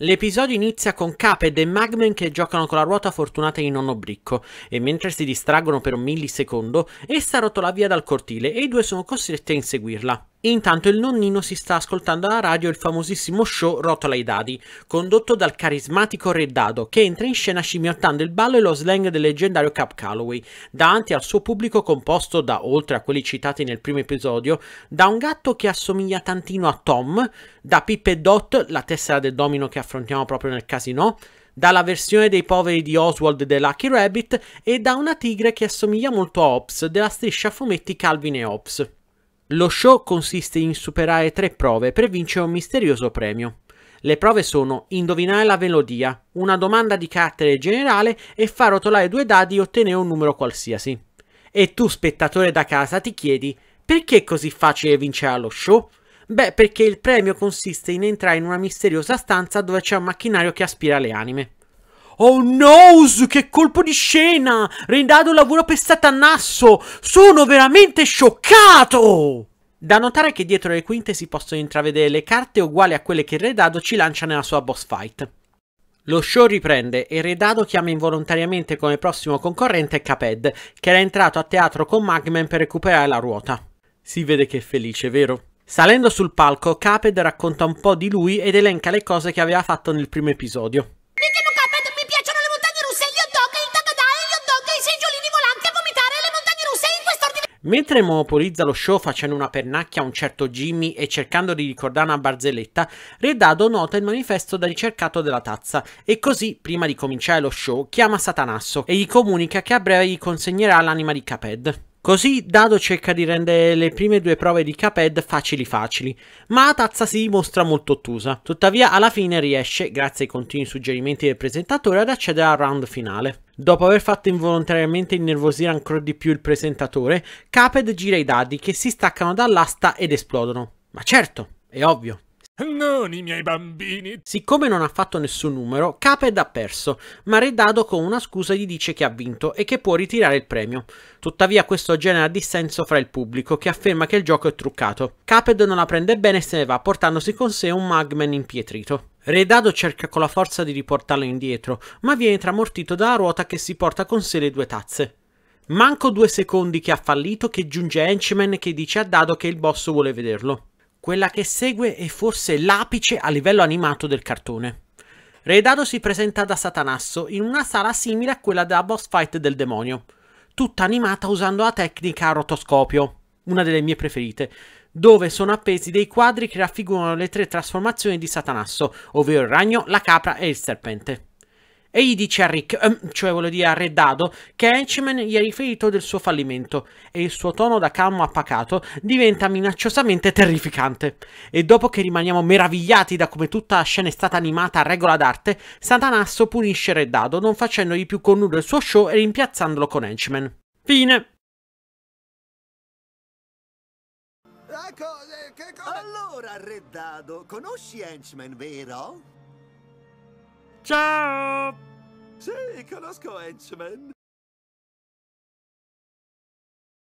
L'episodio inizia con Caped e Magmen che giocano con la ruota fortunata di nonno Bricco e mentre si distraggono per un millisecondo, essa rotola via dal cortile e i due sono costretti a inseguirla. Intanto il nonnino si sta ascoltando alla radio il famosissimo show Rotola i dadi, condotto dal carismatico Re Dado, che entra in scena scimmiottando il ballo e lo slang del leggendario Cap Calloway, davanti al suo pubblico composto da, oltre a quelli citati nel primo episodio, da un gatto che assomiglia tantino a Tom, da Pippe Dot, la tessera del domino che affrontiamo proprio nel casino, dalla versione dei poveri di Oswald The Lucky Rabbit e da una tigre che assomiglia molto a Ops della striscia fumetti Calvin e Ops. Lo show consiste in superare tre prove per vincere un misterioso premio. Le prove sono indovinare la melodia, una domanda di carattere generale e far rotolare due dadi e ottenere un numero qualsiasi. E tu, spettatore da casa, ti chiedi perché è così facile vincere allo show? Beh, perché il premio consiste in entrare in una misteriosa stanza dove c'è un macchinario che aspira le anime. Oh no, che colpo di scena! Rendado lavora per Satanasso! Sono veramente scioccato! Da notare che dietro le quinte si possono intravedere le carte uguali a quelle che Redado ci lancia nella sua boss fight. Lo show riprende e Redado chiama involontariamente come prossimo concorrente Caped, che era entrato a teatro con Magman per recuperare la ruota. Si vede che è felice, vero? Salendo sul palco, Caped racconta un po' di lui ed elenca le cose che aveva fatto nel primo episodio. Mentre monopolizza lo show facendo una pernacchia a un certo Jimmy e cercando di ricordare una barzelletta, Redado nota il manifesto da ricercato della tazza e così, prima di cominciare lo show, chiama Satanasso e gli comunica che a breve gli consegnerà l'anima di Caped. Così Dado cerca di rendere le prime due prove di Caped facili facili, ma la tazza si dimostra molto ottusa. Tuttavia alla fine riesce, grazie ai continui suggerimenti del presentatore, ad accedere al round finale. Dopo aver fatto involontariamente innervosire ancora di più il presentatore, Caped gira i dadi che si staccano dall'asta ed esplodono. Ma certo, è ovvio. Non i miei bambini. Siccome non ha fatto nessun numero, Caped ha perso, ma Redado con una scusa gli dice che ha vinto e che può ritirare il premio. Tuttavia questo genera dissenso fra il pubblico che afferma che il gioco è truccato. Caped non la prende bene e se ne va portandosi con sé un magman impietrito. Redado cerca con la forza di riportarlo indietro, ma viene tramortito dalla ruota che si porta con sé le due tazze. Manco due secondi che ha fallito che giunge Henchman che dice a Dado che il boss vuole vederlo. Quella che segue è forse l'apice a livello animato del cartone. Redado si presenta da Satanasso in una sala simile a quella della boss fight del demonio, tutta animata usando la tecnica a rotoscopio, una delle mie preferite, dove sono appesi dei quadri che raffigurano le tre trasformazioni di Satanasso, ovvero il ragno, la capra e il serpente e gli dice a Rick, ehm, cioè voglio dire a Red Dado, che Henchman gli ha riferito del suo fallimento e il suo tono da calmo appacato diventa minacciosamente terrificante. E dopo che rimaniamo meravigliati da come tutta la scena è stata animata a regola d'arte, Satanasso punisce Red Dado non facendogli più condurre il suo show e rimpiazzandolo con Henchman. Fine. Cose, che cosa... Allora, Reddado, conosci Henchman, vero? Ciao! Take on a, Coenchman.